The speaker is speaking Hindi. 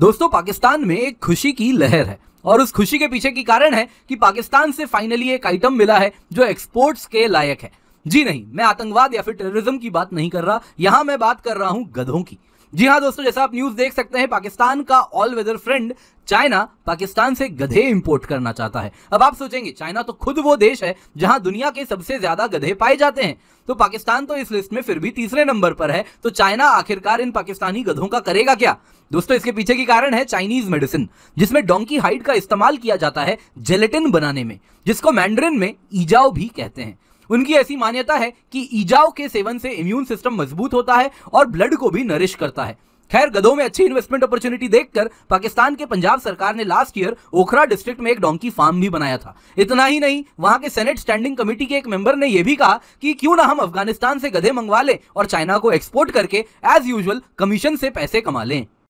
दोस्तों पाकिस्तान में एक खुशी की लहर है और उस खुशी के पीछे की कारण है कि पाकिस्तान से फाइनली एक आइटम मिला है जो एक्सपोर्ट्स के लायक है जी नहीं मैं आतंकवाद या फिर टेररिज्म की बात नहीं कर रहा यहां मैं बात कर रहा हूं गधों की जी हाँ दोस्तों जैसा आप न्यूज देख सकते हैं पाकिस्तान का all weather friend China Pakistan से गधे इंपोर्ट करना चाहता है अब आप सोचेंगे चाइना तो खुद वो देश है जहां दुनिया के सबसे ज्यादा गधे पाए जाते हैं तो पाकिस्तान तो इस लिस्ट में फिर भी तीसरे नंबर पर है तो चाइना आखिरकार इन पाकिस्तानी गधों का करेगा क्या दोस्तों इसके पीछे की कारण है चाइनीज मेडिसिन जिसमें डोंकी हाइड का इस्तेमाल किया जाता है जेलेटिन बनाने में जिसको मैंड्रिन में ईजाओ भी कहते हैं उनकी ऐसी मान्यता है कि ईजाओ के सेवन से इम्यून सिस्टम मजबूत होता है और ब्लड को भी नरिश करता है खैर गधों में अच्छी इन्वेस्टमेंट अपॉर्चुनिटी देखकर पाकिस्तान के पंजाब सरकार ने लास्ट ईयर ओखरा डिस्ट्रिक्ट में एक डोंकी फार्म भी बनाया था इतना ही नहीं वहां के सेनेट स्टैंडिंग कमेटी के एक मेंबर ने यह भी कहा कि क्यों ना हम अफगानिस्तान से गधे मंगवा लें और चाइना को एक्सपोर्ट करके एज यूजल कमीशन से पैसे कमा लें